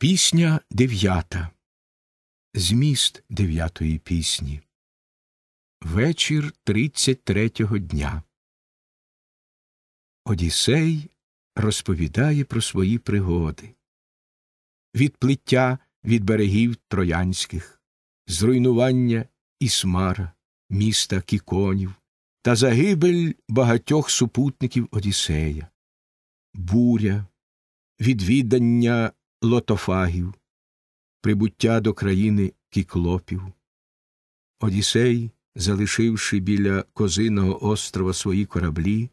Пісня дев'ята. Зміст дев'ятої пісні. Вечір тридцять третього дня. Одіссей розповідає про свої пригоди. Відплиття від берегів троянських, зруйнування Ісмара, міста Кіконів та загибель багатьох супутників Одіссея, буря, відвідання лотофагів, прибуття до країни кіклопів. Одіссей, залишивши біля Козиного острова свої кораблі,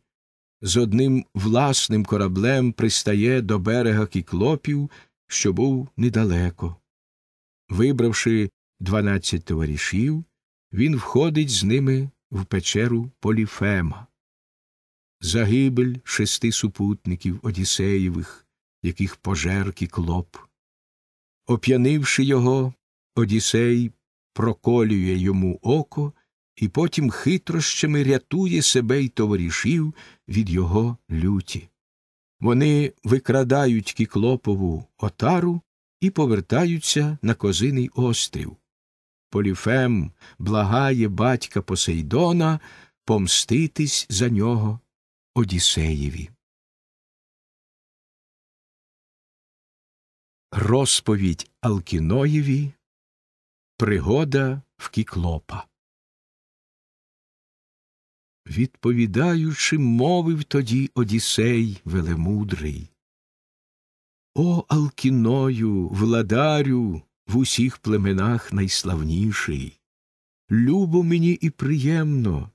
з одним власним кораблем пристає до берега кіклопів, що був недалеко. Вибравши дванадцять товаришів, він входить з ними в печеру Поліфема. Загибель шести супутників Одісеєвих яких пожерк і клоп. Оп'янивши його, Одісей проколює йому око і потім хитрощами рятує себе й товаришів від його люті. Вони викрадають кіклопову отару і повертаються на козиний острів. Поліфем благає батька Посейдона помститись за нього Одісеєві. Розповідь Алкіноєві Пригода в Кіклопа. Відповідаючи, мовив тоді Одіссей велемудрий. О Алкіною, владарю, в усіх племенах найславніший. Любо мені і приємно,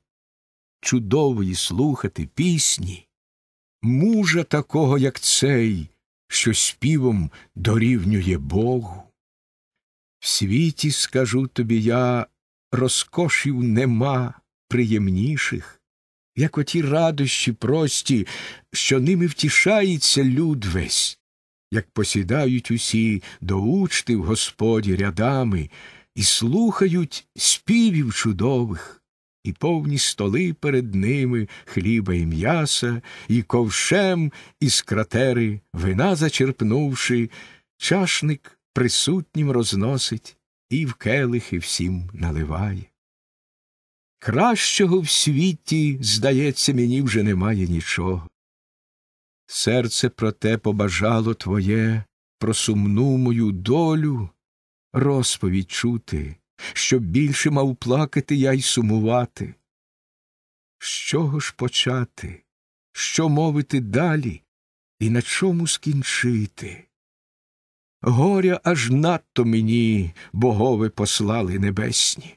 чудової слухати пісні, мужа такого, як цей що співом дорівнює Богу. В світі, скажу тобі я, розкошів нема приємніших, як оті радощі прості, що ними втішається люд весь, як посідають усі до учти в Господі рядами і слухають співів чудових і повні столи перед ними хліба і м'яса, і ковшем із кратери вина зачерпнувши, чашник присутнім розносить і в келихи всім наливає. Кращого в світі, здається, мені вже немає нічого. Серце проте побажало твоє про сумну мою долю розповідь чути щоб більше мав плакати я й сумувати. З чого ж почати, що мовити далі і на чому скінчити? Горя аж надто мені богове послали небесні.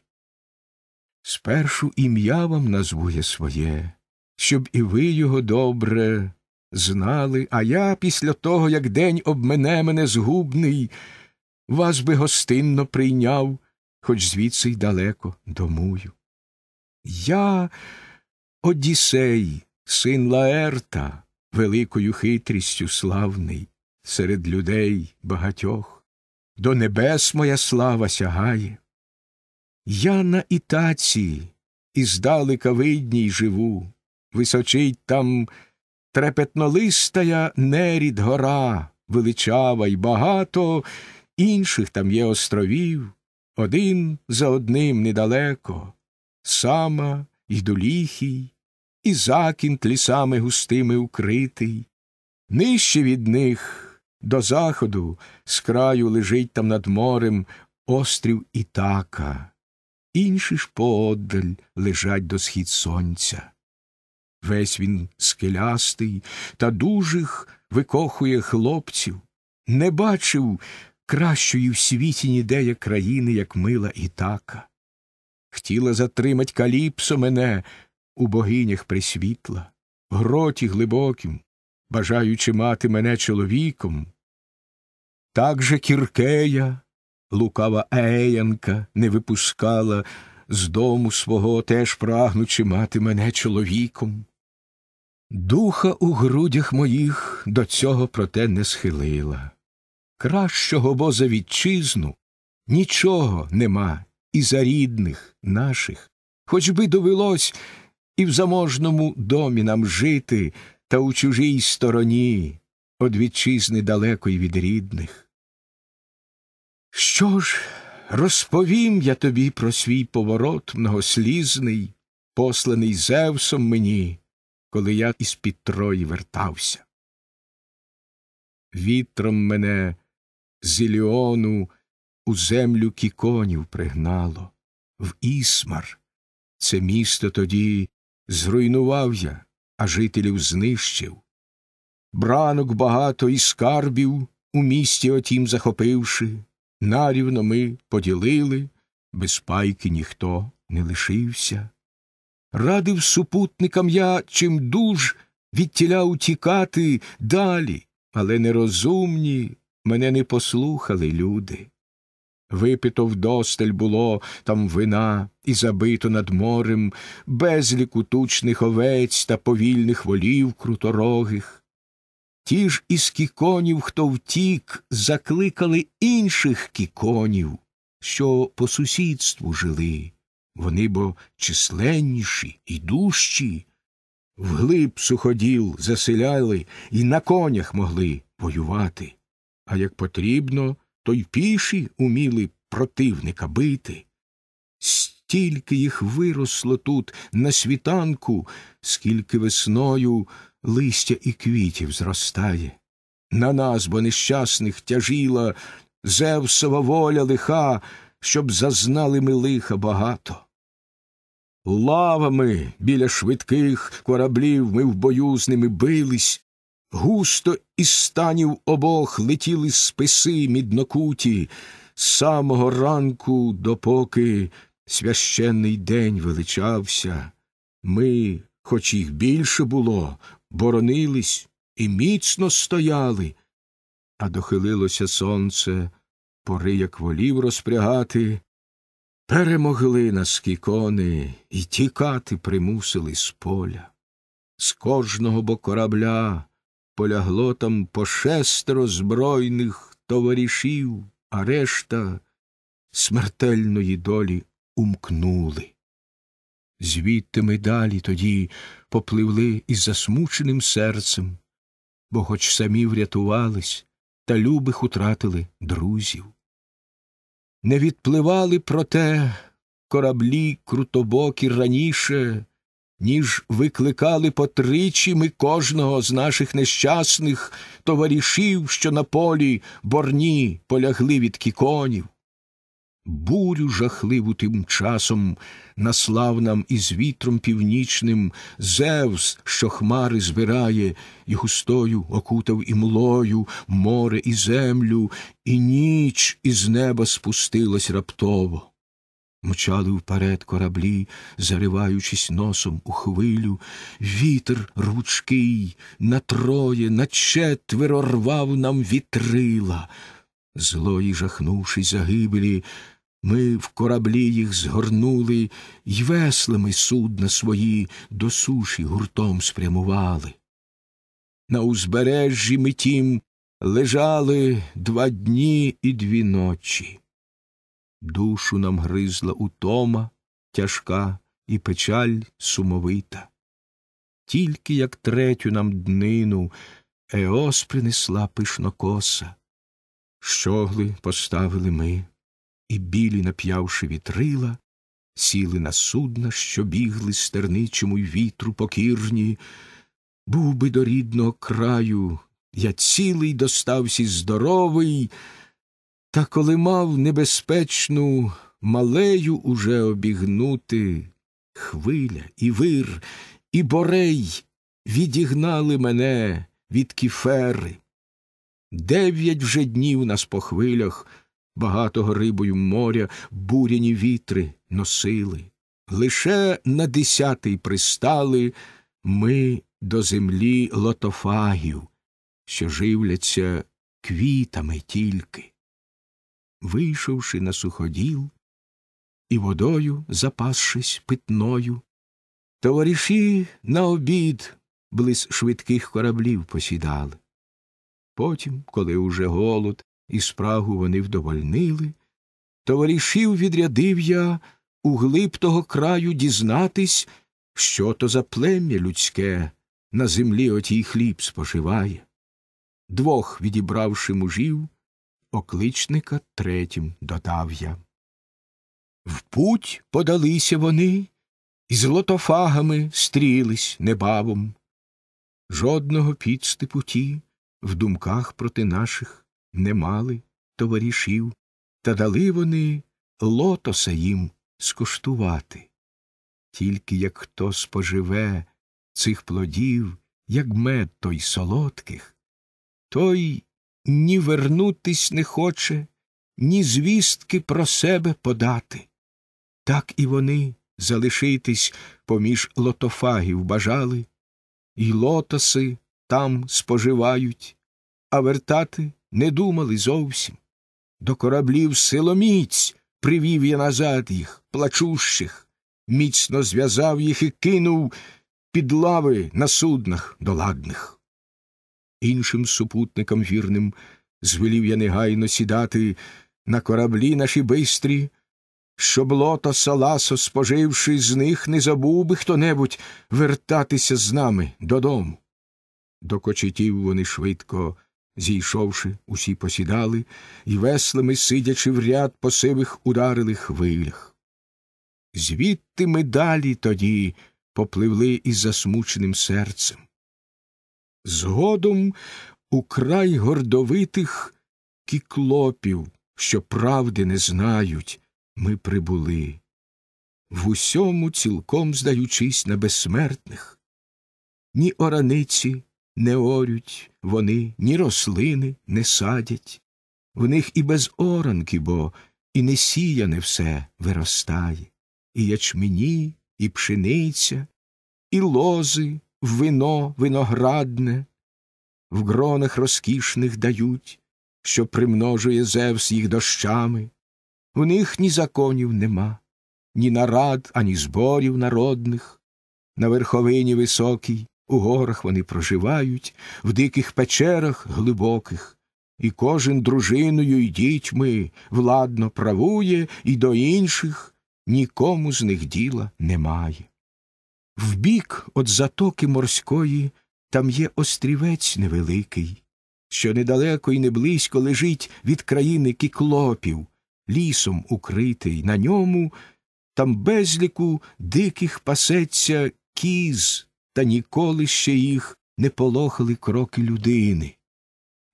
Спершу ім'я вам назвує своє, щоб і ви його добре знали, а я після того, як день обмене мене згубний, вас би гостинно прийняв хоч звідси й далеко домую. Я Одіссей, син Лаерта, великою хитрістю славний, серед людей багатьох, до небес моя слава сягає. Я на ітації, і здалека видній живу, височить там трепетнолистая нерід гора величава, й багато інших там є островів, один за одним недалеко, сама й доліхій, і закінт лісами густими укритий, нижче від них до заходу з краю лежить там над морем острів Ітака, інші ж поодаль лежать до схід сонця. Весь він скелястий та дужих викохує хлопців, не бачив кращої в світі нідея країни, як мила Ітака. хтіла затримать каліпсо мене у богинях присвітла, в гроті глибокім, бажаючи мати мене чоловіком. Так же Кіркея, лукава Еянка, не випускала з дому свого, теж прагнучи мати мене чоловіком. Духа у грудях моїх до цього проте не схилила кращого бо за вітчизну нічого нема і за рідних наших, хоч би довелось і в заможному домі нам жити та у чужій стороні од вітчизни далеко й від рідних. Що ж, розповім я тобі про свій поворот многослізний, посланий Зевсом мені, коли я із під Трої вертався. Вітром мене Зіліону у землю кіконів пригнало, в Ісмар. Це місто тоді зруйнував я, а жителів знищив. Бранок багато і скарбів у місті отім захопивши, нарівно ми поділили, без пайки ніхто не лишився. Радив супутникам я чим дуж від тіля утікати далі, але нерозумні Мене не послухали люди. Випито вдосталь було там вина і забито над морем, безліку тучних овець та повільних волів круторогих. Ті ж із кіконів, хто втік, закликали інших кіконів, що по сусідству жили. Вони бо численніші і дужчі, вглиб суходіл заселяли і на конях могли воювати а як потрібно, то й піші уміли противника бити. Стільки їх виросло тут на світанку, скільки весною листя і квітів зростає. На нас, бо нещасних тяжіла Зевсова воля лиха, щоб зазнали ми лиха багато. Лавами біля швидких кораблів ми в бою з ними бились, Густо із станів обох летіли списи міднокуті з самого ранку, допоки священний день величався. Ми, хоч їх більше було, боронились і міцно стояли, а дохилилося сонце, пори як волів розпрягати. Перемогли наскі кони і тікати примусили з поля. З кожного бо корабля полягло там по шестеро збройних товаришів, а решта смертельної долі умкнули. Звідти ми далі тоді попливли із засмученим серцем, бо хоч самі врятувались та любих утратили друзів. Не відпливали, проте, кораблі крутобокі раніше, ніж викликали потричі ми кожного з наших нещасних товаришів, що на полі борні полягли від кіконів. Бурю жахливу тим часом наслав нам із вітром північним Зевс, що хмари збирає, і густою окутав імлою море і землю, і ніч із неба спустилась раптово. Мчали вперед кораблі, зариваючись носом у хвилю, вітер ручкий на троє, на четверо рвав нам вітрила. Злої, жахнувшись загибелі, ми в кораблі їх згорнули й веслами судна свої до суші гуртом спрямували. На узбережжі ми тім лежали два дні і дві ночі душу нам гризла утома тяжка і печаль сумовита. Тільки як третю нам днину Еос принесла пишнокоса, щогли поставили ми, і білі, нап'явши вітрила, сіли на судна, що бігли стерничому й вітру покірні, був би до рідного краю, я цілий достався здоровий. Та коли мав небезпечну малею уже обігнути, хвиля і вир, і борей відігнали мене від кіфери. Дев'ять вже днів нас по хвилях, багатого рибою моря, буряні вітри носили. Лише на десятий пристали ми до землі лотофагів, що живляться квітами тільки вийшовши на суходіл і водою запасшись питною. Товариші на обід близ швидких кораблів посідали. Потім, коли уже голод і спрагу вони вдовольнили, товаришів відрядив я у глиб того краю дізнатись, що то за плем'я людське на землі отій хліб споживає. Двох відібравши мужів, окличника третім, додав я. В путь подалися вони і з лотофагами стрілись небавом. Жодного підстипу ті в думках проти наших не мали товаришів, та дали вони лотоса їм скуштувати. Тільки як хто споживе цих плодів, як мед той солодких, той ні вернутись не хоче, ні звістки про себе подати. Так і вони залишитись поміж лотофагів бажали, і лотоси там споживають, а вертати не думали зовсім. До кораблів силоміць привів я назад їх, плачущих, міцно зв'язав їх і кинув під лави на суднах доладних іншим супутникам вірним, звелів я негайно сідати на кораблі наші бистрі, щоб лото саласо, споживши з них, не забув би хто небудь вертатися з нами додому. До кочетів вони швидко, зійшовши, усі посідали і веслами, сидячи в ряд по сивих ударили хвилях. Звідти ми далі тоді попливли із засмученим серцем згодом у край гордовитих кіклопів, що правди не знають, ми прибули, в усьому цілком здаючись на безсмертних. Ні ораниці не орють вони, ні рослини не садять. В них і без оранки, бо і не сіяне все виростає, і ячмені, і пшениця, і лози, в вино виноградне, в гронах розкішних дають, що примножує Зевс їх дощами. В них ні законів нема, ні нарад, ані зборів народних. На верховині високій, у горах вони проживають, в диких печерах глибоких, і кожен дружиною і дітьми владно правує, і до інших нікому з них діла немає. Вбік від затоки морської там є острівець невеликий, що недалеко і не близько лежить від країни кіклопів, лісом укритий на ньому, там безліку диких пасеться кіз, та ніколи ще їх не полохали кроки людини.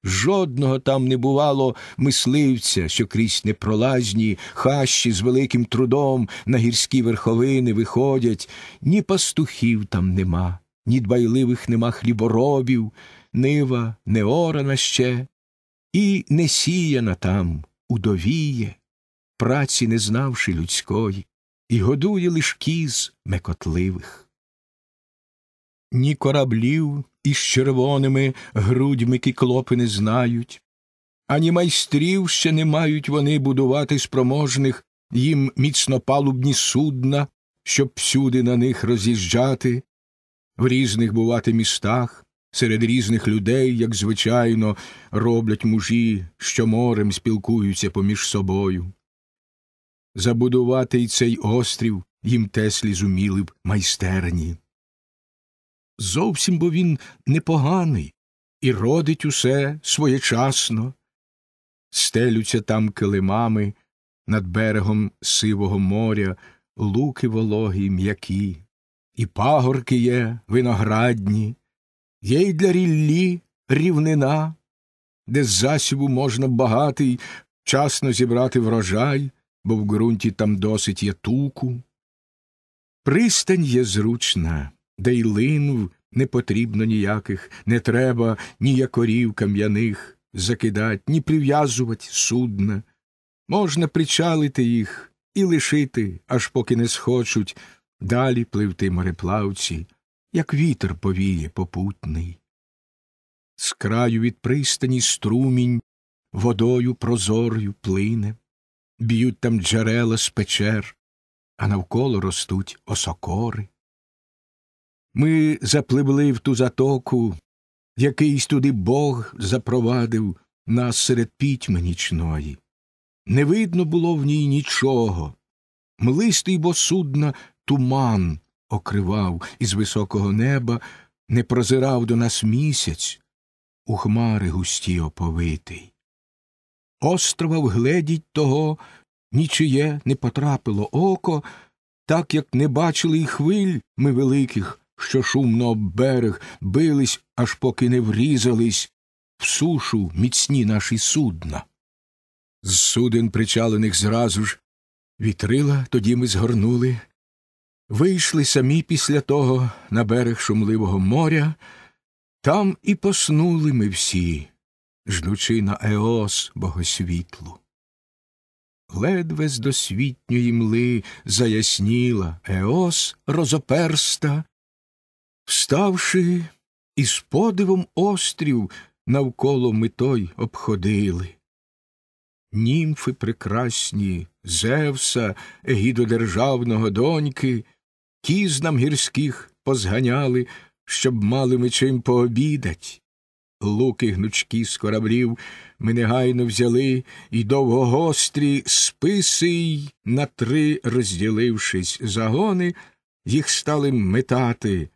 Жодного там не бувало мисливця, що крізь непролазні хащі з великим трудом на гірські верховини виходять, ні пастухів там нема, ні дбайливих нема хліборобів, нива не орана ще, і не сіяна там, удовіє, праці не знавши людської, і годує лиш кіз мекотливих. Ні кораблів, із червоними грудьми кіклопи не знають, ані майстрів ще не мають вони будувати спроможних їм міцнопалубні судна, щоб всюди на них роз'їжджати, в різних бувати містах, серед різних людей, як звичайно, роблять мужі, що морем спілкуються поміж собою. Забудувати й цей острів їм теслі зуміли б майстерні. Зовсім бо він непоганий і родить усе своєчасно. Стелються там килимами над берегом сивого моря, луки вологі, м'які, і пагорки є виноградні, є й для ріллі рівнина, де з засібу можна багатий часно зібрати врожай, бо в ґрунті там досить є туку. Пристань є зручна де й линв не потрібно ніяких, не треба ні якорів кам'яних закидать, ні прив'язувати судна. Можна причалити їх і лишити, аж поки не схочуть, далі пливти мореплавці, як вітер повіє попутний. З краю від пристані струмінь водою прозорою плине, б'ють там джерела з печер, а навколо ростуть осокори. Ми запливли в ту затоку, якийсь туди Бог запровадив нас серед пітьми нічної. Не видно було в ній нічого. Млистий бо судна туман окривав із високого неба, не прозирав до нас місяць, у хмари густі оповитий. Острова вгледіть того нічиє не потрапило око, так як не бачили й хвиль ми великих, що шумно об берег, бились, аж поки не врізались в сушу міцні наші судна. З суден, причалених зразу ж, вітрила тоді ми згорнули, вийшли самі після того на берег шумливого моря, там і поснули ми всі, ждучи на Еос богосвітлу. Ледве з досвітньої мли заясніла Еос розоперста, Вставши, із подивом острів навколо ми той обходили. Німфи прекрасні Зевса, гідодержавного доньки, кіз нам гірських позганяли, щоб мали ми чим пообідать. Луки гнучки з кораблів ми негайно взяли і довгогострі списи й на три, розділившись загони, їх стали метати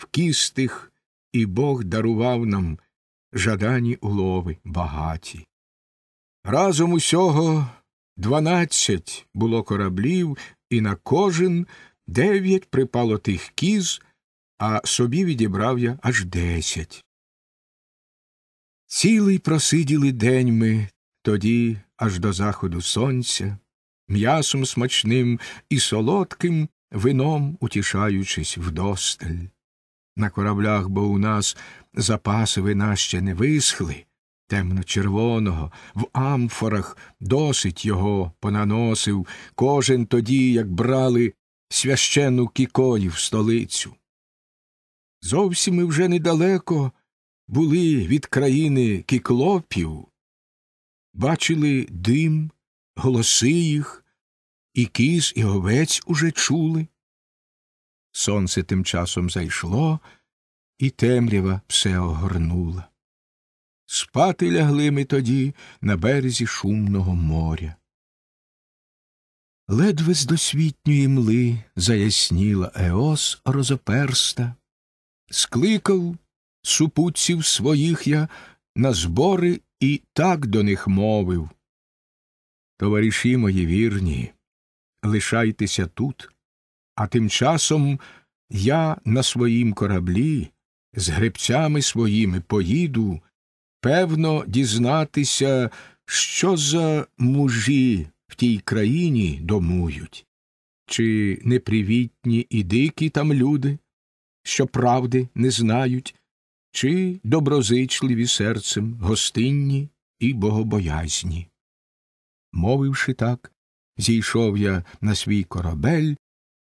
вкістих, і Бог дарував нам жадані улови багаті. Разом усього дванадцять було кораблів, і на кожен дев'ять припало тих кіз, а собі відібрав я аж десять. Цілий просиділи день ми тоді аж до заходу сонця, м'ясом смачним і солодким вином утішаючись вдосталь на кораблях, бо у нас запаси вина ще не висхли, темно червоного, в амфорах досить його понаносив кожен тоді, як брали священну в столицю. Зовсім ми вже недалеко були від країни кіклопів, бачили дим, голоси їх, і кіз, і овець уже чули. Сонце тим часом зайшло, і темрява все огорнула. Спати лягли ми тоді на березі шумного моря. Ледве з досвітньої мли заясніла Еос розоперста, скликав супутців своїх я на збори і так до них мовив. Товариші мої вірні, лишайтеся тут. А тим часом я на своїм кораблі з гребцями своїми поїду, певно, дізнатися, що за мужі в тій країні домують, чи непривітні і дикі там люди, що правди не знають, чи доброзичливі серцем гостинні і богобоязні. Мовивши так, зійшов я на свій корабель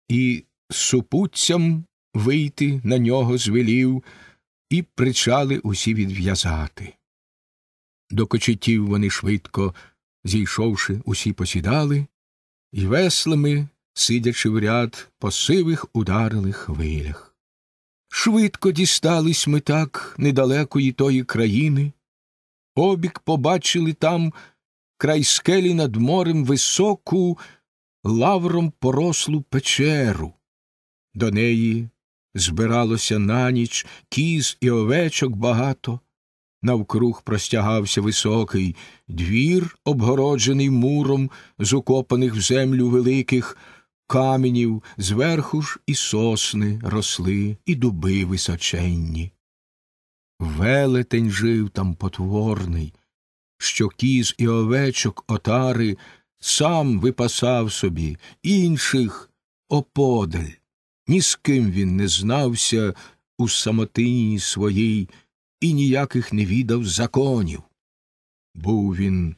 і супутцям вийти на нього звелів, і причали усі відв'язати. До кочетів вони швидко, зійшовши, усі посідали, і веслами, сидячи в ряд, по сивих ударилих хвилях. Швидко дістались ми так недалекої тої країни. Обік побачили там край скелі над морем високу лавром порослу печеру. До неї збиралося на ніч кіз і овечок багато. Навкруг простягався високий двір, обгороджений муром з укопаних в землю великих каменів, зверху ж і сосни росли, і дуби височенні. Велетень жив там потворний, що кіз і овечок отари сам випасав собі, інших оподаль. Ні з ким він не знався у самотині своїй і ніяких не відав законів. Був він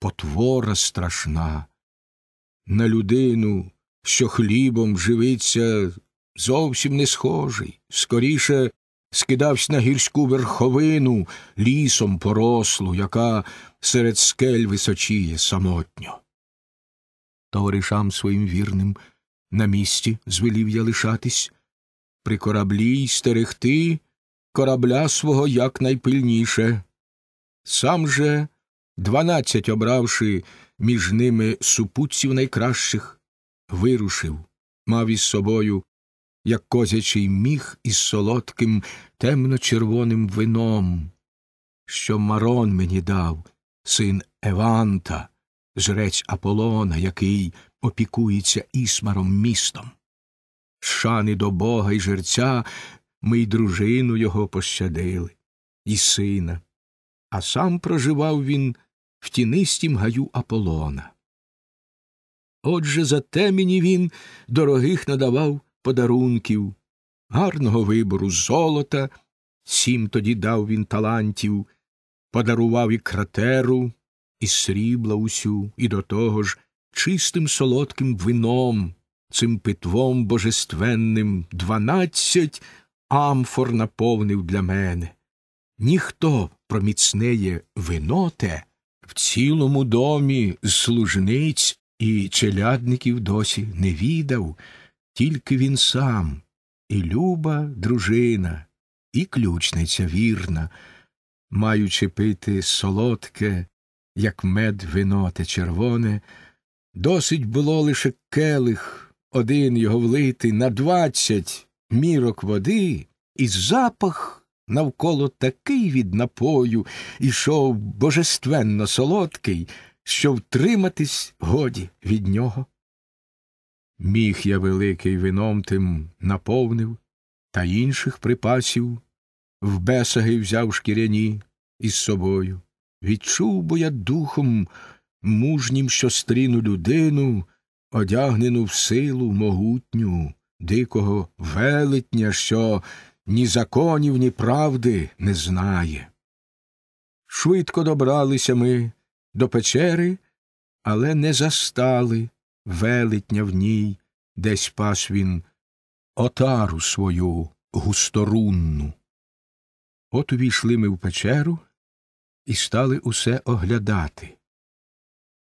потвора страшна. На людину, що хлібом живиться, зовсім не схожий, скоріше скидавсь на гірську верховину лісом порослу, яка серед скель височіє самотньо товаришам своїм вірним, на місці звелів я лишатись, при кораблі й стерегти корабля свого якнайпильніше. Сам же, дванадцять обравши між ними супутців найкращих, вирушив, мав із собою, як козячий міх із солодким темно-червоним вином, що марон мені дав, син Еванта жрець Аполлона, який опікується Ісмаром містом. Шани до Бога і жерця ми й дружину його пощадили, і сина. А сам проживав він в тінистім гаю Аполлона. Отже, за темені він дорогих надавав подарунків, гарного вибору золота, сім тоді дав він талантів, подарував і кратеру, і срібла усю, і до того ж чистим солодким вином, цим питвом божественним дванадцять амфор наповнив для мене. Ніхто проміцнеє вино те в цілому домі служниць і челядників досі не відав, тільки він сам, і люба дружина, і ключниця вірна, маючи пити солодке як мед вино те червоне, досить було лише келих, один його влитий на двадцять мірок води, і запах навколо такий від напою ішов божественно солодкий, що втриматись годі від нього. Міг я великий вином тим наповнив, та інших припасів в бесаги взяв шкіряні із собою. Відчув бо я духом мужнім, що стріну людину, одягнену в силу могутню, дикого велетня, що ні законів, ні правди не знає. Швидко добралися ми до печери, але не застали велетня в ній, десь пас він отару свою густорунну. От увійшли ми в печеру і стали усе оглядати.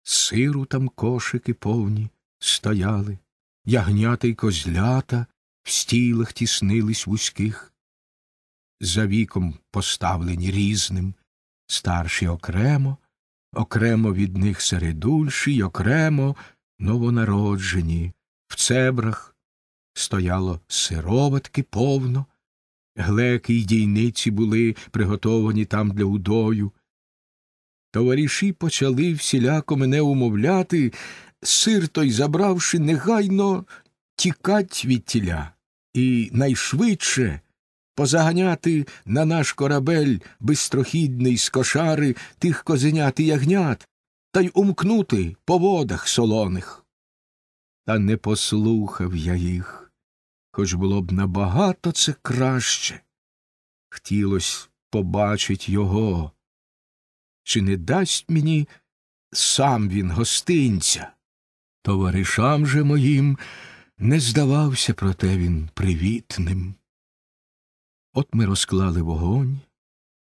Сиру там кошики повні стояли, ягняти й козлята в стілах тіснились вузьких, за віком поставлені різним, старші окремо, окремо від них середульші й окремо новонароджені, в цебрах стояло сироватки повно, глеки й дійниці були приготовані там для удою. Товариші почали всіляко мене умовляти, сир той забравши, негайно тікать від тіля і найшвидше позаганяти на наш корабель бистрохідний з кошари тих козенят і ягнят, та й умкнути по водах солоних. Та не послухав я їх, хоч було б набагато це краще. Хотілось побачить його чи не дасть мені сам він гостинця? Товаришам же моїм не здавався, проте він привітним. От ми розклали вогонь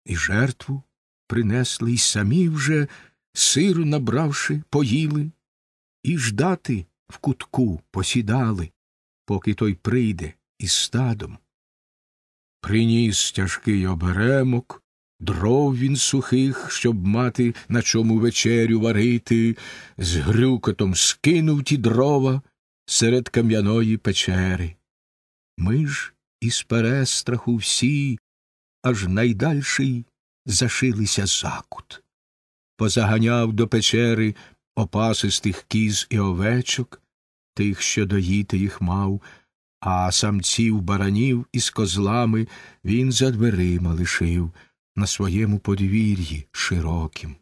і жертву принесли, і самі вже сиру набравши, поїли, і ждати в кутку посідали, поки той прийде із стадом. Приніс тяжкий оберемок, Дров він сухих, щоб мати на чому вечерю варити, з грюкотом скинув ті дрова серед кам'яної печери. Ми ж із перестраху всі аж найдальший зашилися закут. Позаганяв до печери опасистих кіз і овечок, тих, що доїти їх мав, а самців баранів із козлами він за дверима лишив на своєму подвір'ї широкім.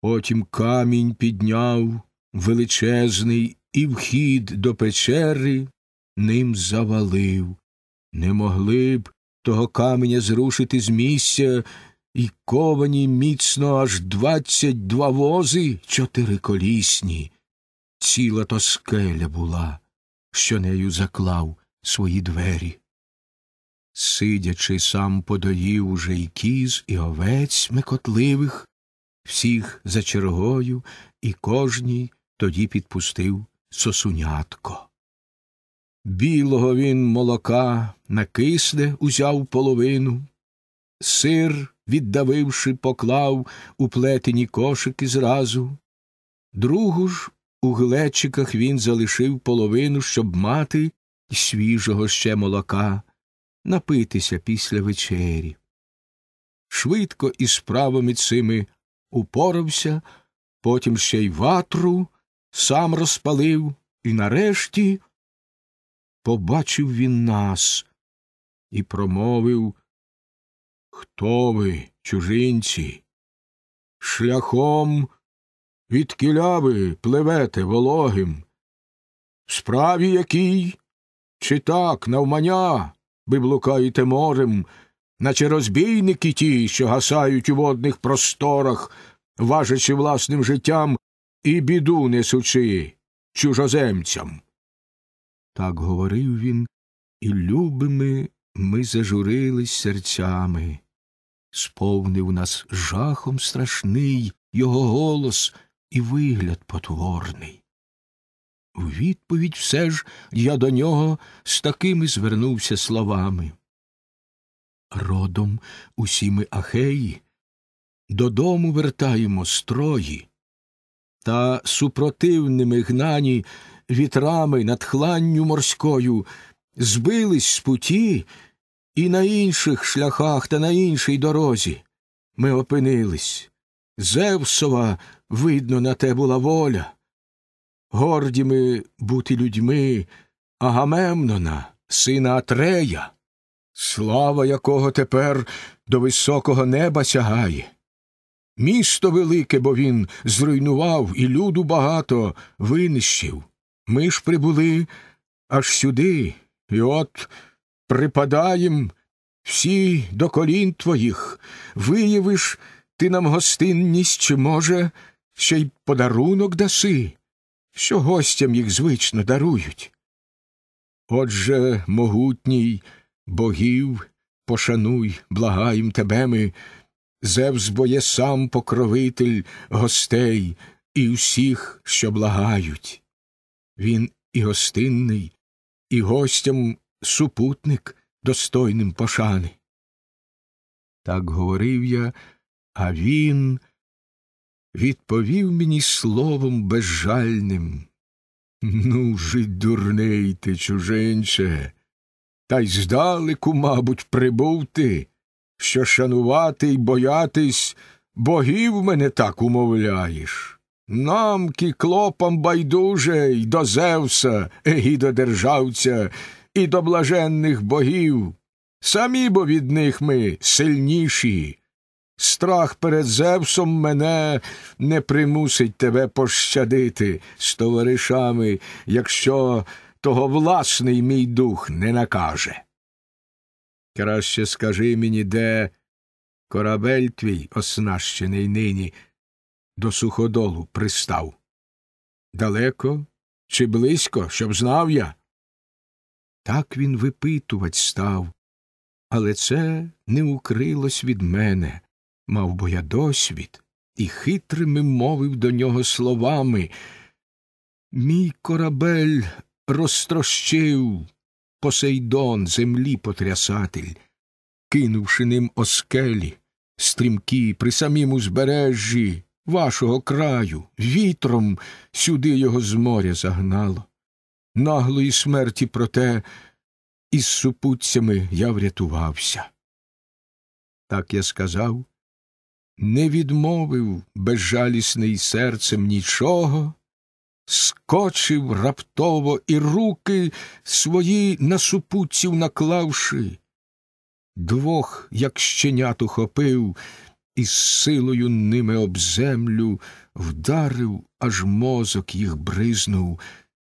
Потім камінь підняв величезний і вхід до печери ним завалив. Не могли б того каменя зрушити з місця і ковані міцно аж двадцять два вози чотириколісні. Ціла то скеля була, що нею заклав свої двері сидячи, сам подоїв уже й кіз, і овець мекотливих, всіх за чергою, і кожній тоді підпустив сосунятко. Білого він молока накисне, узяв половину, сир, віддавивши, поклав у плетені кошики зразу. Другу ж у глечиках він залишив половину, щоб мати свіжого ще молока напитися після вечері. Швидко і справами цими упорався, потім ще й ватру сам розпалив, і нарешті побачив він нас і промовив Хто ви, чужинці? Шляхом від кіляви пливете вологим. В справі який? Чи так, навмання, ви блукаєте морем, наче розбійники ті, що гасають у водних просторах, важачи власним життям і біду несучи чужоземцям. Так говорив він, і любими ми зажурились серцями. Сповнив нас жахом страшний його голос і вигляд потворний. У відповідь все ж я до нього з такими звернувся словами. Родом усі ми ахеї, додому вертаємо строї, та супротивними гнані вітрами над хланню морською збились з путі, і на інших шляхах та на іншій дорозі ми опинились. Зевсова, видно, на те була воля. Гордіми бути людьми Агамемнона, сина Атрея, слава якого тепер до високого неба сягає. Місто велике, бо він зруйнував і люду багато винищив. Ми ж прибули аж сюди, і от припадаєм всі до колін твоїх, виявиш ти нам гостинність, чи, може, ще й подарунок даси що гостям їх звично дарують. Отже, могутній богів, пошануй, благаєм тебе ми, Зевс бо сам покровитель гостей і усіх, що благають. Він і гостинний, і гостям супутник достойним пошани. Так говорив я, а він відповів мені словом безжальним. Ну, жить дурний ти, чужинче, та й здалеку, мабуть, прибув ти, що шанувати й боятись богів мене так умовляєш. Нам, кіклопам байдуже й до Зевса, і до державця, і до блаженних богів. Самі бо від них ми сильніші. Страх перед Зевсом мене не примусить тебе пощадити з товаришами, якщо того власний мій дух не накаже. Краще скажи мені, де корабель твій, оснащений нині, до суходолу пристав. Далеко чи близько, щоб знав я? Так він випитувать став, але це не укрилось від мене мав бо я досвід, і хитрими мовив до нього словами. Мій корабель розтрощив Посейдон землі потрясатель, кинувши ним оскелі, стрімкі при самім узбережжі вашого краю, вітром сюди його з моря загнало. Наглої смерті, проте, із супутцями я врятувався. Так я сказав, не відмовив безжалісний серцем нічого, скочив раптово і руки свої на супутців наклавши, двох, як щенят ухопив, і з силою ними об землю вдарив, аж мозок їх бризнув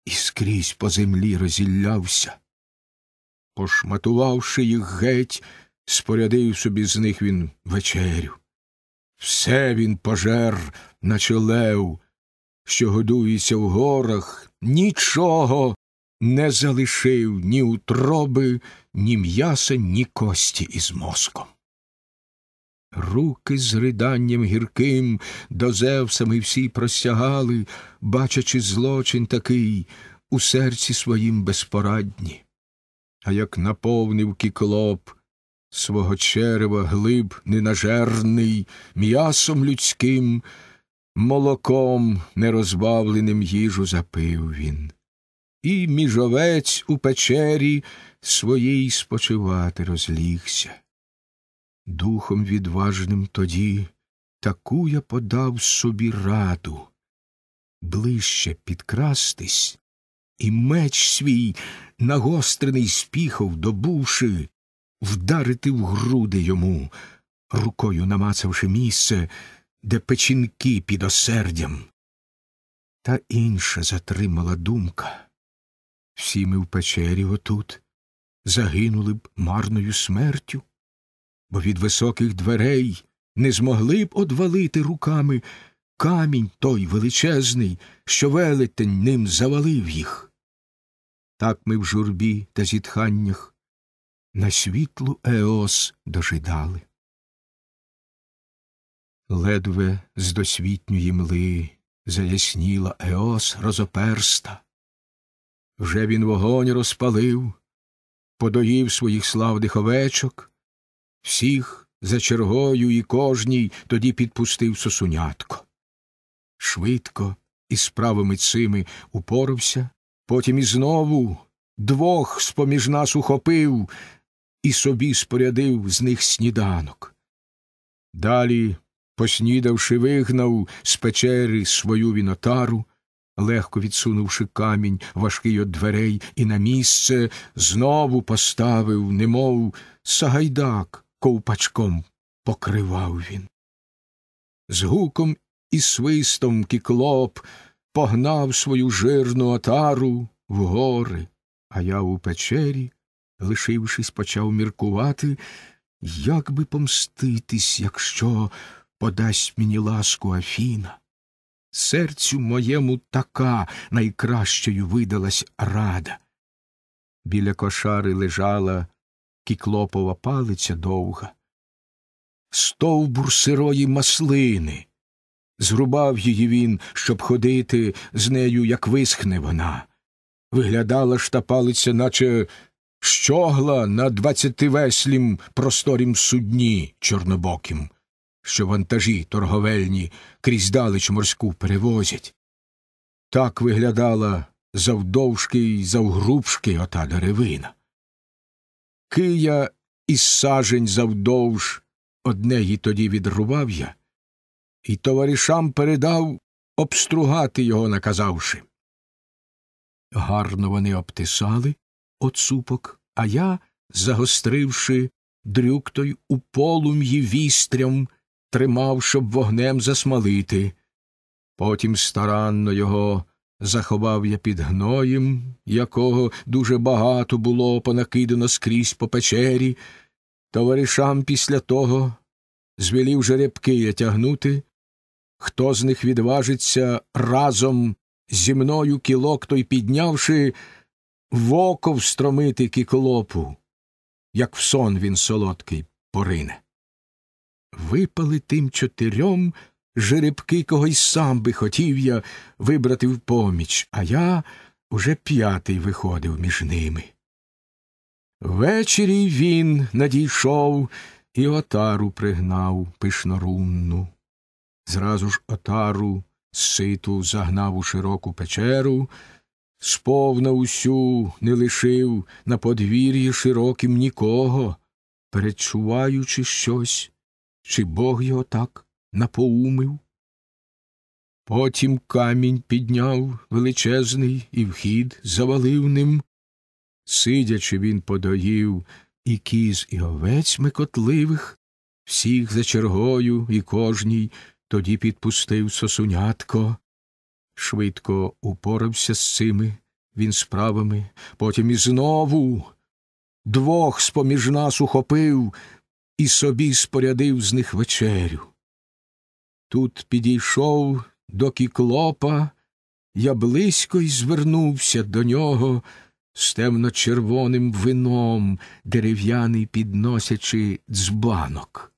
і скрізь по землі розіллявся. Пошматувавши їх геть, спорядив собі з них він вечерю. Все він пожер, наче лев, що годується в горах, нічого не залишив ні утроби, ні м'яса, ні кості із мозком. Руки з риданням гірким до Зевса ми всі простягали, бачачи злочин такий у серці своїм безпорадні. А як наповнив кіклоп свого черева глиб ненажерний, м'ясом людським, молоком нерозбавленим їжу запив він. І міжовець у печері своїй спочивати розлігся. Духом відважним тоді таку я подав собі раду ближче підкрастись, і меч свій, нагострений спіхов, добувши, вдарити в груди йому, рукою намацавши місце, де печінки під осердям. Та інша затримала думка. Всі ми в печері отут загинули б марною смертю, бо від високих дверей не змогли б одвалити руками камінь той величезний, що велетень ним завалив їх. Так ми в журбі та зітханнях на світлу Еос дожидали. Ледве з досвітньої мли заясніла Еос розоперста. Вже він вогонь розпалив, подоїв своїх славних овечок, всіх за чергою і кожній тоді підпустив сосунятко. Швидко із справами цими упорався, потім і знову двох з поміж нас ухопив, і собі спорядив з них сніданок. Далі, поснідавши, вигнав з печери свою вінотару, легко відсунувши камінь важкий від дверей, і на місце знову поставив, немов сагайдак ковпачком покривав він. З гуком і свистом кіклоп погнав свою жирну отару в гори, а я у печері лишившись, почав міркувати, як би помститись, якщо подасть мені ласку Афіна. Серцю моєму така найкращою видалась рада. Біля кошари лежала кіклопова палиця довга. Стовбур сирої маслини. Зрубав її він, щоб ходити з нею, як висхне вона. Виглядала ж та палиця, наче щогла на двадцятивеслім просторім судні чорнобокім, що вантажі торговельні крізь далеч морську перевозять. Так виглядала завдовжки й завгрубшки ота деревина. Кия із сажень завдовж одне й тоді відрубав я, і товаришам передав обстругати його, наказавши. Гарно вони обтисали оцупок, а я, загостривши дрюк той у полум'ї вістрям, тримав, щоб вогнем засмалити. Потім старанно його заховав я під гноєм, якого дуже багато було понакидано скрізь по печері. Товаришам після того звелів жеребки я тягнути. Хто з них відважиться разом зі мною кілок той піднявши, в око встромити кіколопу, як в сон він солодкий порине. Випали тим чотирьом жеребки кого й сам би хотів я вибрати в поміч, а я уже п'ятий виходив між ними. Ввечері він надійшов і отару пригнав пишнорунну. Зразу ж отару ситу загнав у широку печеру, сповна усю не лишив на подвір'ї широким нікого, перечуваючи щось, чи бог його так напоумив. Потім камінь підняв величезний і вхід завалив ним. Сидячи, він подоїв і кіз, і овець микотливих, всіх за чергою і кожній тоді підпустив сосунятко швидко упорався з цими він справами, потім і знову двох з поміж нас ухопив і собі спорядив з них вечерю. Тут підійшов до кіклопа, я близько й звернувся до нього з темно червоним вином, дерев'яний підносячи дзбанок.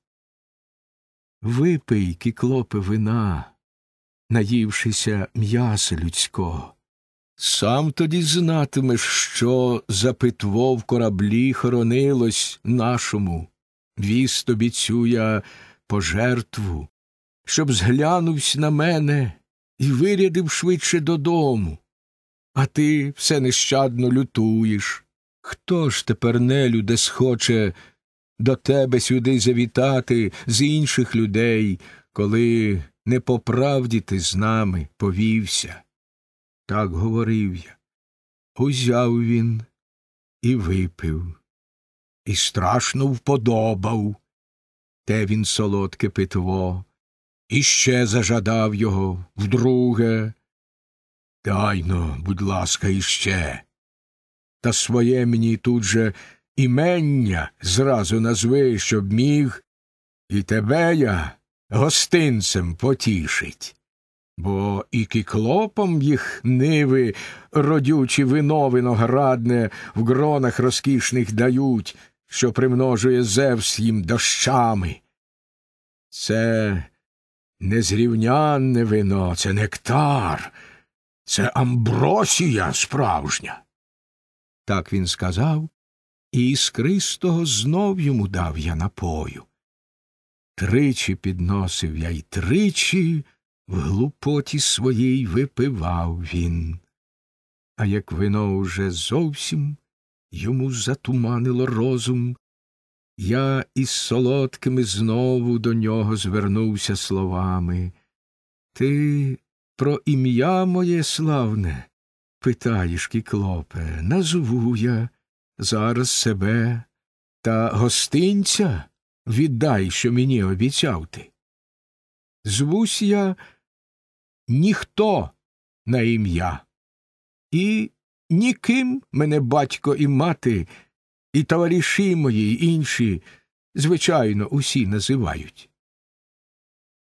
Випий, кіклопе, вина наївшися м'яса людського. Сам тоді знатимеш, що за питво в кораблі хоронилось нашому. Віз тобі цю я пожертву, щоб зглянувсь на мене і вирядив швидше додому. А ти все нещадно лютуєш. Хто ж тепер нелюде схоче до тебе сюди завітати з інших людей, коли не по правді ти з нами повівся. Так говорив я. Узяв він і випив, і страшно вподобав те він солодке питво, і ще зажадав його вдруге. Дай Дайно, будь ласка, іще. Та своє мені тут же імення зразу назви, щоб міг, і тебе я гостинцем потішить. Бо і кіклопом їх ниви, родючі вино виноградне в гронах розкішних дають, що примножує Зевс їм дощами. Це незрівнянне вино, це нектар, це амбросія справжня. Так він сказав, і іскристого знов йому дав я напою. Тричі підносив я й тричі в глупоті своїй випивав він. А як вино уже зовсім йому затуманило розум, я із солодкими знову до нього звернувся словами. Ти про ім'я моє славне, питаєш, кіклопе, назву я зараз себе та гостинця віддай, що мені обіцяв ти. Звусь я ніхто на ім'я, і ніким мене батько і мати, і товариші мої, і інші, звичайно, усі називають.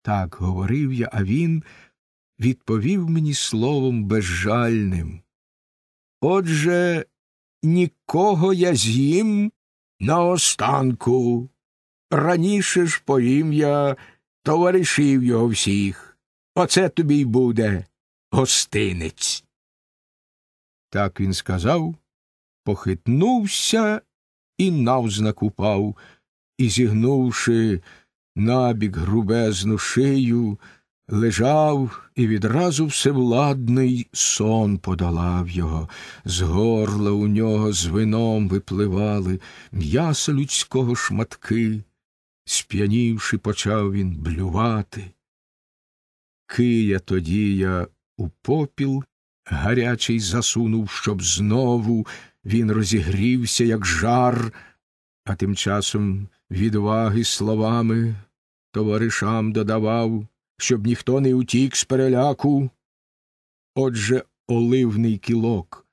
Так говорив я, а він відповів мені словом безжальним. Отже, нікого я з'їм на останку. Раніше ж поїм я товаришів його всіх. Оце тобі й буде гостинець. Так він сказав, похитнувся і навзнак упав, і, зігнувши набік грубезну шию, лежав і відразу всевладний сон подолав його, з горла у нього з вином випливали м'яса людського шматки сп'янівши, почав він блювати. Кия тоді я у попіл гарячий засунув, щоб знову він розігрівся, як жар, а тим часом відваги словами товаришам додавав, щоб ніхто не утік з переляку. Отже, оливний кілок,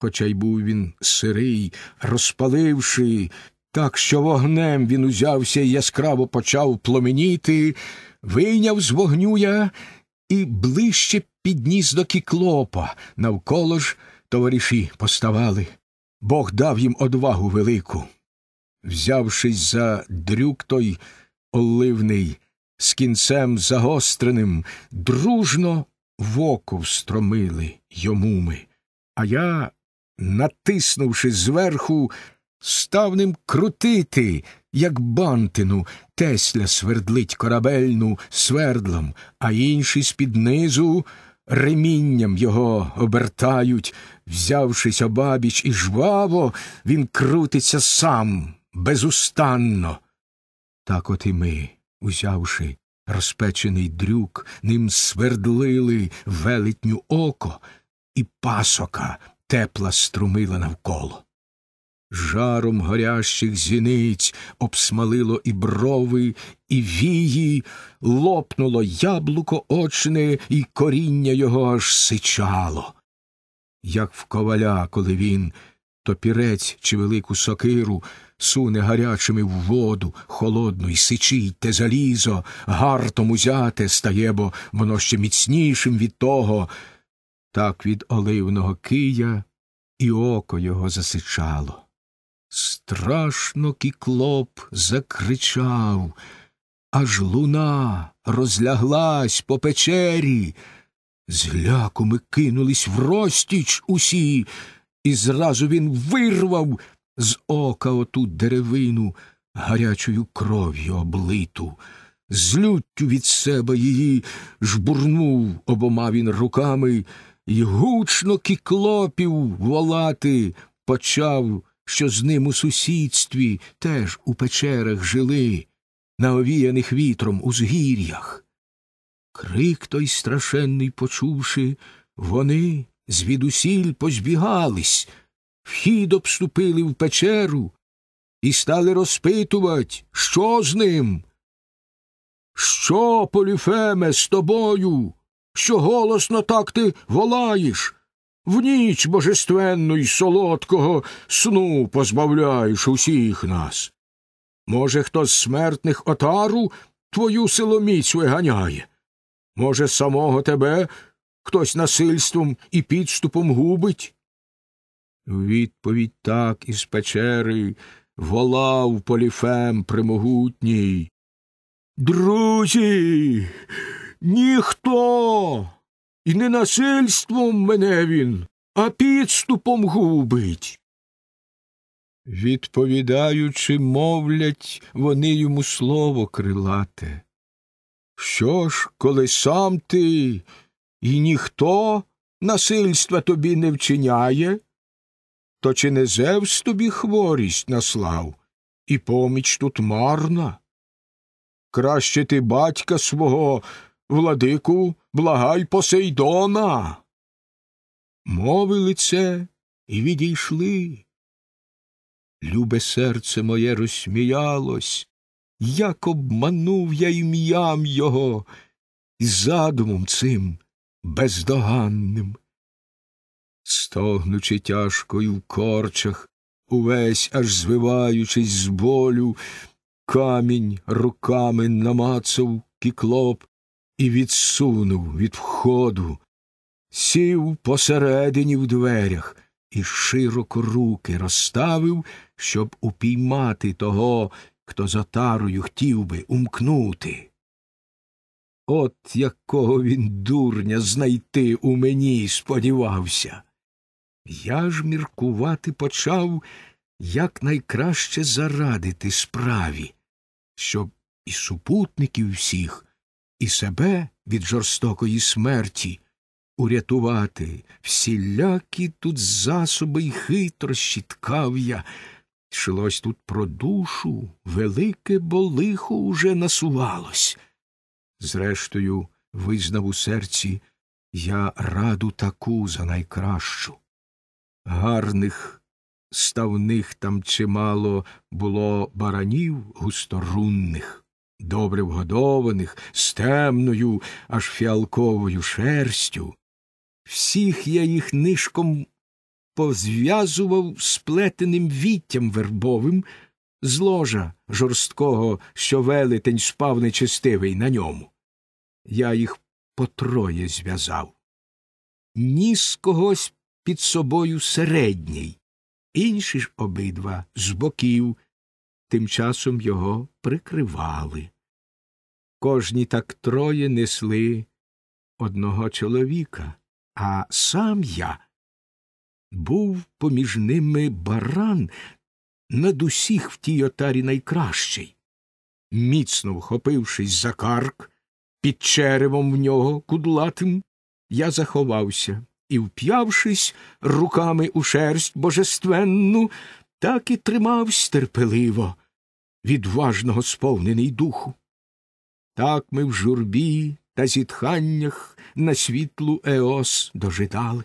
хоча й був він сирий, розпаливши, так що вогнем він узявся і яскраво почав пломеніти, вийняв з вогню я і ближче підніс до кіклопа, навколо ж товариші поставали. Бог дав їм одвагу велику. Взявшись за дрюк той оливний, з кінцем загостреним, дружно в око встромили йому ми, а я, натиснувши зверху, Став ним крутити, як бантину, тесля свердлить корабельну свердлом, а інші з під низу ремінням його обертають, взявшись обабіч і жваво, він крутиться сам безустанно. Так от і ми, узявши розпечений дрюк, ним свердлили велетню око, і пасока тепла струмила навколо жаром горящих зіниць обсмалило і брови, і вії, лопнуло яблуко очне, і коріння його аж сичало. Як в коваля, коли він топірець чи велику сокиру суне гарячими в воду, холодну й сичить те залізо, гартом узяте стає, бо воно ще міцнішим від того. Так від оливного кия і око його засичало. Страшно кіклоп закричав, аж луна розляглась по печері. З ляками кинулись вростіч усі, і зразу він вирвав з ока оту деревину гарячою кров'ю облиту. З люттю від себе її жбурнув обома він руками, і гучно кіклопів волати почав що з ним у сусідстві теж у печерах жили, на овіяних вітром у згір'ях. Крик той страшенний почувши, вони звідусіль позбігались, вхід обступили в печеру і стали розпитувати, що з ним. Що, Поліфеме, з тобою? Що голосно так ти волаєш? в ніч божественну й солодкого сну позбавляєш усіх нас. Може, хто з смертних отару твою силоміць виганяє? Може, самого тебе хтось насильством і підступом губить? Відповідь так із печери волав поліфем примогутній. Друзі, ніхто і не насильством мене він, а підступом губить. Відповідаючи, мовлять вони йому слово крилате. Що ж, коли сам ти і ніхто насильства тобі не вчиняє, то чи не Зевс тобі хворість наслав, і поміч тут марна? Краще ти батька свого, владику, благай Посейдона. Мовили це і відійшли. Любе серце моє розсміялось, як обманув я ім'ям його і задумом цим бездоганним. Стогнучи тяжко і в корчах, увесь аж звиваючись з болю, камінь руками намацав кіклоп і відсунув від входу, сів посередині в дверях і широко руки розставив, щоб упіймати того, хто за тарою хотів би умкнути. От якого він дурня знайти у мені сподівався. Я ж міркувати почав, як найкраще зарадити справі, щоб і супутників всіх і себе від жорстокої смерті, урятувати всілякі тут засоби й хитрощі ткав'я. Йшлось тут про душу, велике болихо уже насувалось. Зрештою, визнав у серці я раду таку за найкращу. Гарних ставних там чимало було баранів густорунних добре вгодованих, з темною, аж фіалковою шерстю. Всіх я їх нишком позв'язував сплетеним віттям вербовим з ложа жорсткого, що велетень спав нечистивий на ньому. Я їх потроє зв'язав. Ніс когось під собою середній, інші ж обидва з боків тим часом його прикривали. Кожні так троє несли одного чоловіка, а сам я був поміж ними баран над усіх в тій отарі найкращий. Міцно вхопившись за карк, під черевом в нього кудлатим, я заховався і, вп'явшись руками у шерсть божественну, так і тримавсь терпеливо відважного, сповнений духу. Так ми в журбі та зітханнях на світлу Еос дожидали.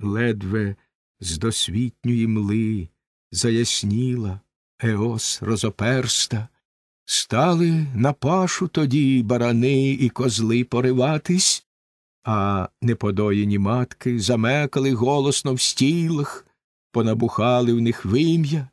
Ледве з досвітньої мли заясніла Еос розоперста, стали на пашу тоді барани і козли пориватись, а неподоєні матки замекали голосно в стілах, понабухали в них вим'я,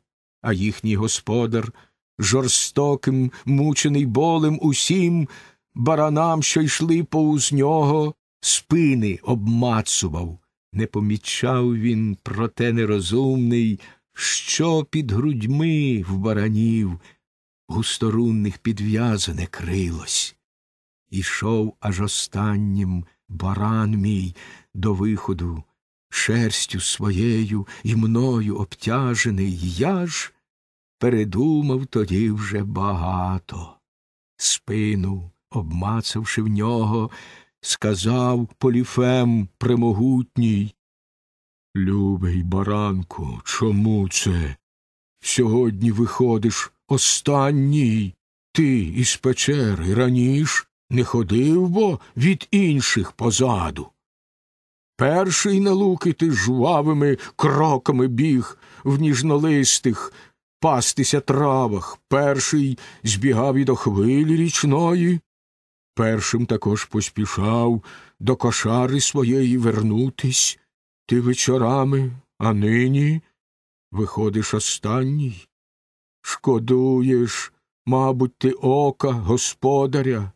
а їхній господар, жорстоким, мучений болем усім, баранам, що йшли повз нього, спини обмацував. Не помічав він, проте нерозумний, що під грудьми в баранів густорунних підв'язане крилось. Ішов аж останнім баран мій до виходу, шерстю своєю і мною обтяжений, я ж передумав тоді вже багато. Спину, обмацавши в нього, сказав поліфем премогутній. Любий баранку, чому це? Сьогодні виходиш останній. Ти із печери раніш не ходив бо від інших позаду. Перший на луки ти жвавими кроками біг в ніжнолистих пастися травах. Перший збігав і до хвилі річної. Першим також поспішав до кошари своєї вернутись. Ти вечорами, а нині виходиш останній. Шкодуєш, мабуть, ти ока господаря.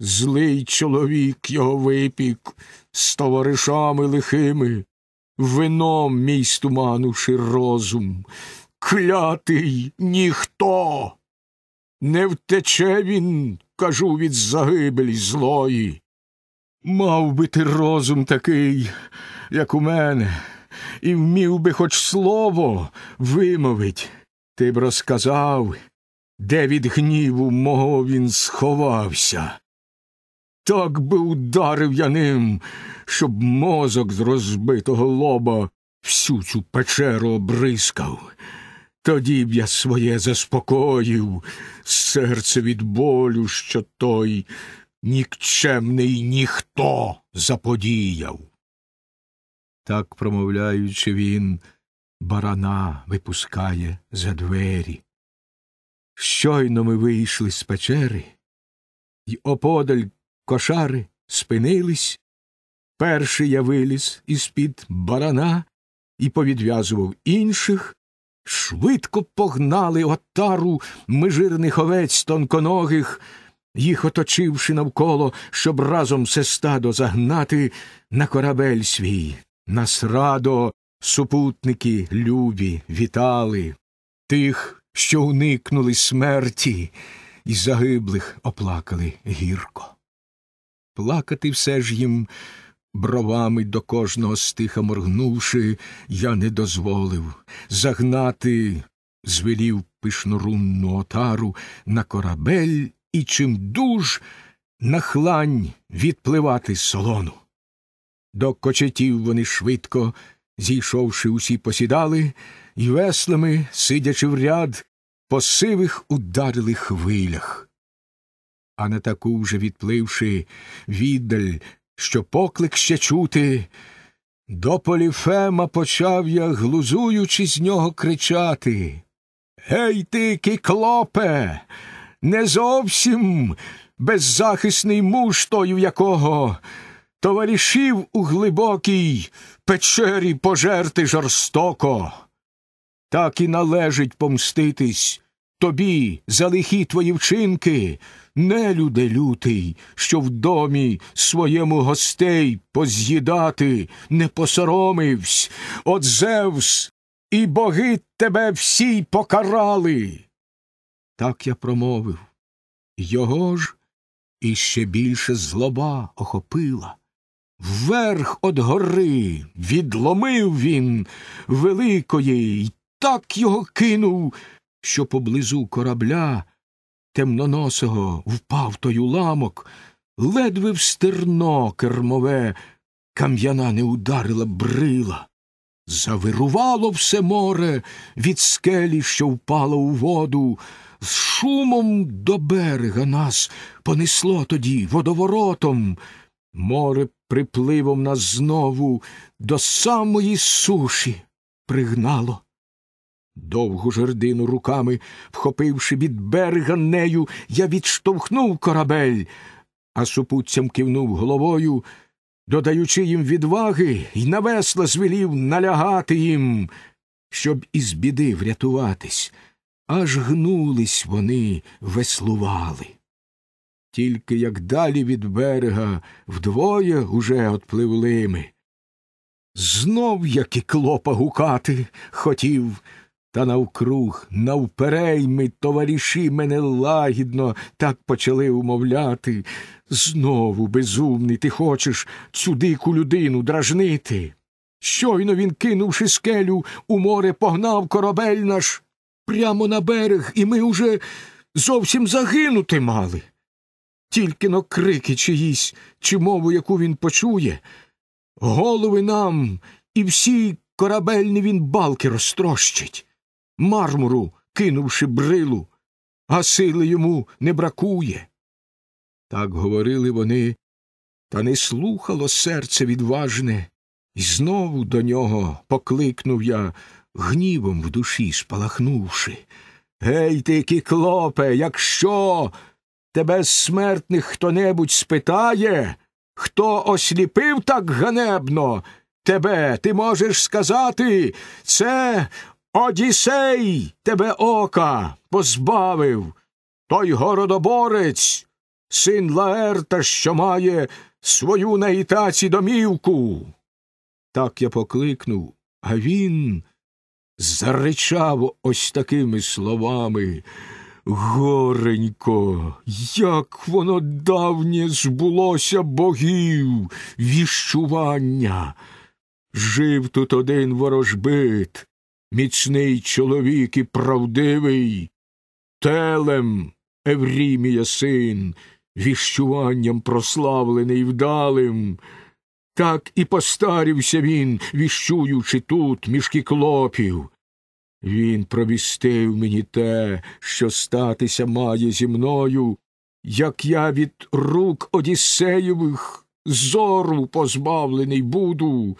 Злий чоловік його випік з товаришами лихими, вином мій стуманувши розум, клятий ніхто. Не втече він, кажу, від загибелі злої. Мав би ти розум такий, як у мене, і вмів би хоч слово вимовить. Ти б розказав, де від гніву мого він сховався. Так би ударив я ним, щоб мозок з розбитого лоба всю цю печеру обрискав. Тоді б я своє заспокоїв, серце від болю, що той нікчемний ніхто заподіяв. Так, промовляючи, він барана випускає за двері. Щойно ми вийшли з печери, і оподаль кошари спинились. Перший я виліз із під барана і повідв'язував інших. Швидко погнали отару межирних овець тонконогих, їх оточивши навколо, щоб разом все стадо загнати на корабель свій. Нас радо супутники любі вітали, тих, що уникнули смерті, і загиблих оплакали гірко. Плакати все ж їм бровами до кожного стиха моргнувши, я не дозволив загнати звелів пишнорунну отару на корабель і чимдуж на хлань відпливати солону. До кочетів вони швидко, зійшовши, усі посідали, і веслами, сидячи в ряд, по сивих ударили хвилях. А на таку вже відпливши віддаль що поклик ще чути. До Поліфема почав я, глузуючи з нього, кричати. Гей ти, кіклопе, не зовсім беззахисний муж тою якого товаришів у глибокій печері пожерти жорстоко. Так і належить помститись тобі за лихі твої вчинки, нелюде лютий, що в домі своєму гостей поз'їдати не посоромивсь, от Зевс, і боги тебе всі покарали. Так я промовив. Його ж іще більше злоба охопила. Вверх од гори відломив він великої й так його кинув, що поблизу корабля темноносого впав той уламок, ледве в стерно кермове, кам'яна не ударила брила. Завирувало все море від скелі, що впало у воду, з шумом до берега нас понесло тоді водоворотом. Море припливом нас знову до самої суші пригнало. Довгу жердину руками, вхопивши від берега нею, я відштовхнув корабель, а супутцям кивнув головою, додаючи їм відваги і на весла звелів налягати їм, щоб із біди врятуватись. Аж гнулись вони, веслували. Тільки як далі від берега вдвоє уже отпливли ми. Знов, як і клопа гукати, хотів. Та навкруг, навперейми, товариші мене лагідно так почали умовляти. Знову, безумний, ти хочеш цю дику людину дражнити. Щойно він, кинувши скелю, у море погнав корабель наш прямо на берег, і ми уже зовсім загинути мали. Тільки но крики чиїсь, чи мову, яку він почує, голови нам і всі корабельні він балки розтрощить мармуру, кинувши брилу, а сили йому не бракує. Так говорили вони, та не слухало серце відважне, і знову до нього покликнув я, гнівом в душі спалахнувши. Гей ти, кіклопе, якщо тебе з смертних хто небудь спитає, хто осліпив так ганебно тебе, ти можеш сказати це Одісей тебе ока позбавив, той городоборець, син Лаерта, що має свою на ітаці домівку. Так я покликнув, а він заричав ось такими словами. Горенько, як воно давнє збулося богів, віщування. Жив тут один ворожбит, міцний чоловік і правдивий, телем Еврімія син, віщуванням прославлений вдалим. Так і постарівся він, віщуючи тут, мішки клопів. Він провістив мені те, що статися має зі мною, як я від рук Одіссеєвих зору позбавлений буду.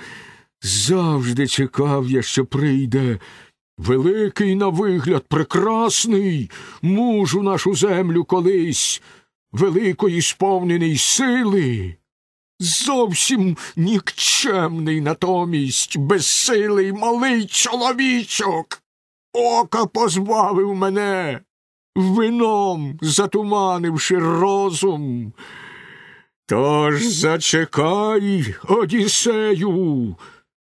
Завжди чекав я, що прийде. Великий, на вигляд, прекрасний, муж у нашу землю колись, великої сповненої сили. Зовсім нікчемний натомість, безсилий малий чоловічок. Ока позбавив мене, вином затуманивши розум. Тож зачекай, Одіссею,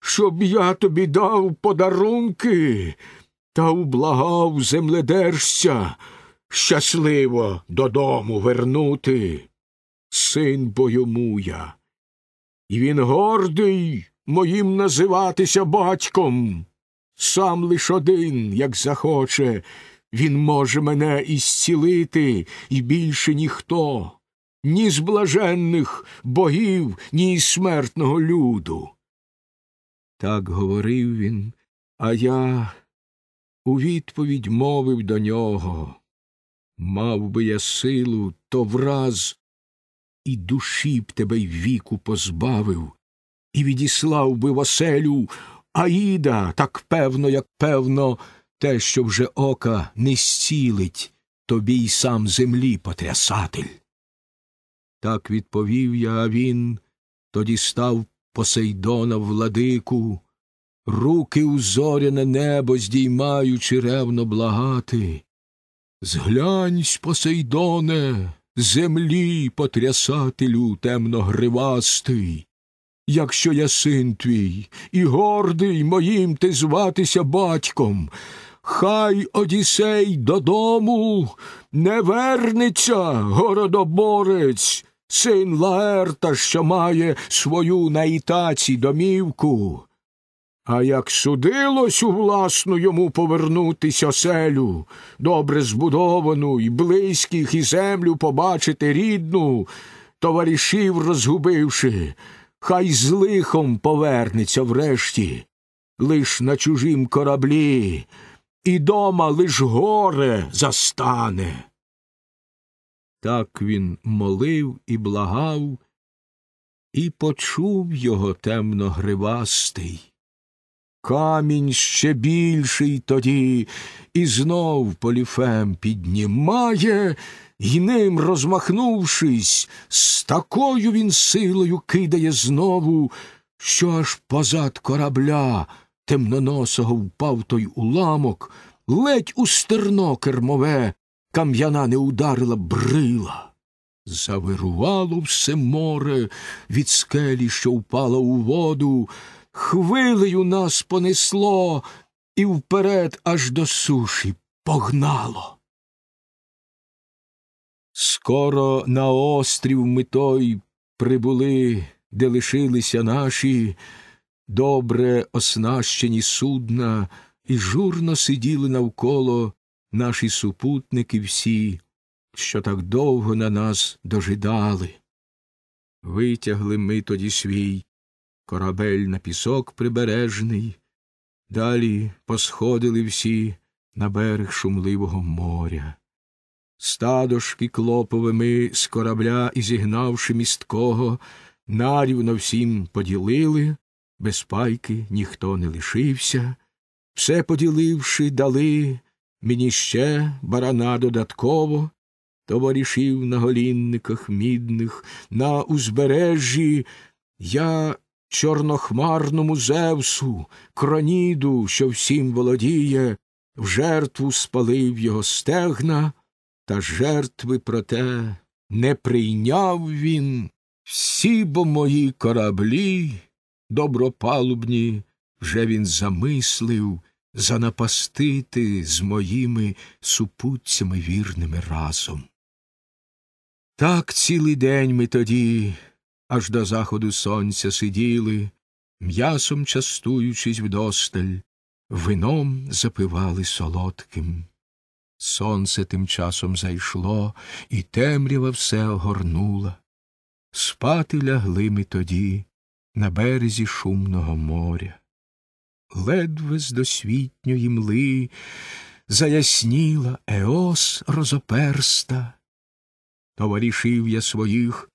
щоб я тобі дав подарунки та ублагав земледержця щасливо додому вернути. Син бо йому я. І він гордий моїм називатися батьком. Сам лиш один, як захоче, він може мене ісцілити, і більше ніхто, ні з блаженних богів, ні з смертного люду. Так говорив він, а я у відповідь мовив до нього. Мав би я силу, то враз і душі б тебе й віку позбавив, і відіслав би в оселю Аїда, так певно, як певно, те, що вже ока не зцілить тобі й сам землі потрясатель. Так відповів я, а він тоді став Посейдона владику, руки у зоряне небо здіймаючи ревно благати. Згляньсь, Посейдоне, землі потрясателю темногривастий. Якщо я син твій, і гордий моїм ти зватися батьком, хай одісей додому не вернеться, городоборець, син Лаерта, що має свою на ітаці домівку. А як судилось у власну йому повернутися оселю, добре збудовану і близьких, і землю побачити рідну, товаришів розгубивши, хай з лихом повернеться врешті, лиш на чужім кораблі, і дома лиш горе застане. Так він молив і благав, і почув його темно гривастий. Камінь ще більший тоді, і знов поліфем піднімає, і ним, розмахнувшись, з такою він силою кидає знову, що аж позад корабля темноносого впав той уламок, ледь у стерно кермове кам'яна не ударила брила. Завирувало все море від скелі, що впала у воду, хвилею нас понесло і вперед аж до суші погнало. Скоро на острів ми той прибули, де лишилися наші добре оснащені судна, і журно сиділи навколо наші супутники всі, що так довго на нас дожидали. Витягли ми тоді свій корабель на пісок прибережний, далі посходили всі на берег шумливого моря. Стадошки клопове ми з корабля і зігнавши місткого, нарівно всім поділили, без пайки ніхто не лишився, все поділивши, дали мені ще барана додатково, товаришів на голінниках мідних, на узбережжі я чорнохмарному Зевсу, кроніду, що всім володіє, в жертву спалив його стегна, та жертви проте не прийняв він всі бо мої кораблі добропалубні вже він замислив занапастити з моїми супутцями вірними разом. Так цілий день ми тоді, аж до заходу сонця сиділи, м'ясом частуючись вдосталь, вином запивали солодким. Сонце тим часом зайшло, і темрява все огорнула. Спати лягли ми тоді на березі шумного моря ледве з досвітньої мли заясніла Еос розоперста. Товаришів я своїх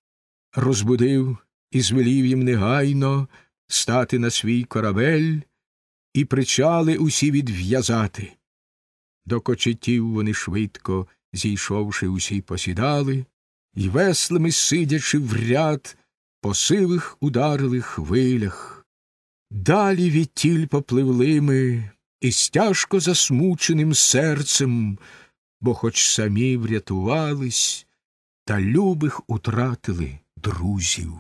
розбудив і звелів їм негайно стати на свій корабель і причали усі відв'язати. До кочетів вони швидко, зійшовши, усі посідали, і веслами сидячи в ряд, по сивих ударили хвилях. Далі відтіль попливли ми із тяжко засмученим серцем, бо хоч самі врятувались, та любих утратили друзів.